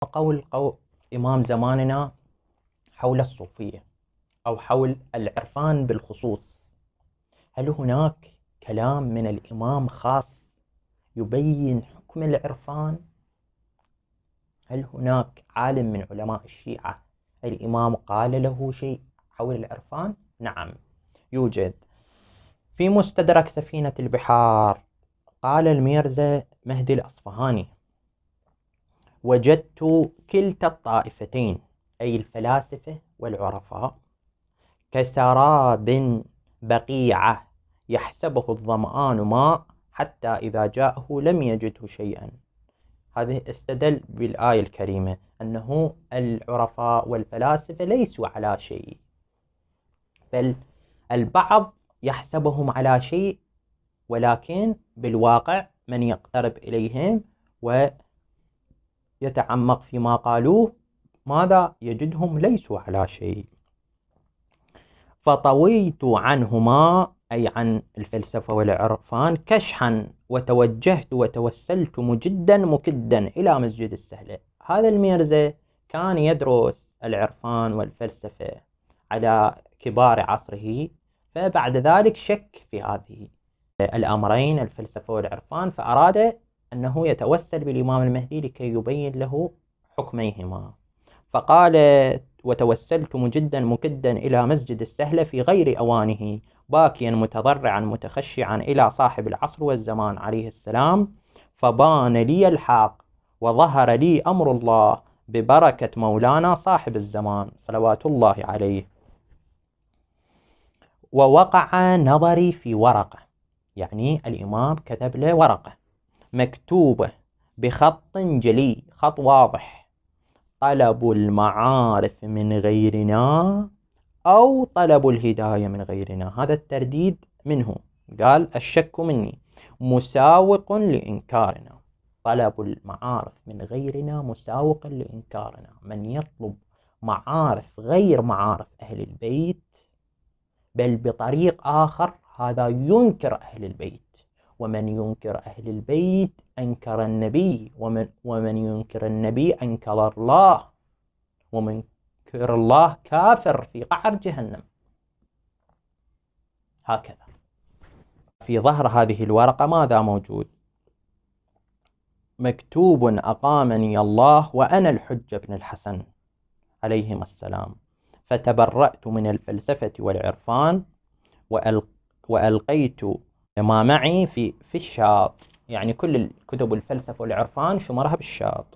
فقول قول إمام زماننا حول الصوفية أو حول العرفان بالخصوص هل هناك كلام من الإمام خاص يبين حكم العرفان هل هناك عالم من علماء الشيعة الإمام قال له شيء حول العرفان نعم يوجد في مستدرك سفينة البحار قال الميرزا مهدي الأصفهاني وجدت كلتا الطائفتين أي الفلاسفة والعرفاء كسراب بقيعة يحسبه الظمآن ماء حتى إذا جاءه لم يجده شيئا هذه استدل بالآية الكريمة أنه العرفاء والفلاسفة ليسوا على شيء بل البعض يحسبهم على شيء ولكن بالواقع من يقترب إليهم و يتعمق فيما قالوه ماذا يجدهم ليسوا على شيء فطويت عنهما أي عن الفلسفة والعرفان كشحا وتوجهت وتوسلت مجدا مكدا إلى مسجد السهلة هذا الميرزا كان يدرس العرفان والفلسفة على كبار عصره فبعد ذلك شك في هذه الأمرين الفلسفة والعرفان فأراد أنه يتوسل بالإمام المهدي لكي يبين له حكميهما فقال وتوسلت مجدا مكدا إلى مسجد السهلة في غير أوانه باكيا متضرعا متخشعا إلى صاحب العصر والزمان عليه السلام فبان لي الحق وظهر لي أمر الله ببركة مولانا صاحب الزمان صلوات الله عليه ووقع نظري في ورقة يعني الإمام كتب له ورقة مكتوبة بخط جلي خط واضح طلب المعارف من غيرنا أو طلب الهداية من غيرنا هذا الترديد منه قال الشك مني مساوق لإنكارنا طلب المعارف من غيرنا مساوق لإنكارنا من يطلب معارف غير معارف أهل البيت بل بطريق آخر هذا ينكر أهل البيت ومن ينكر أهل البيت أنكر النبي ومن, ومن ينكر النبي أنكر الله ومن ينكر الله كافر في قعر جهنم هكذا في ظهر هذه الورقة ماذا موجود مكتوب أقامني الله وأنا الحجة بن الحسن عليهما السلام فتبرأت من الفلسفة والعرفان وألقيت ما معي في في الشاط يعني كل الكتب والفلسفة والعرفان شمرها بالشاط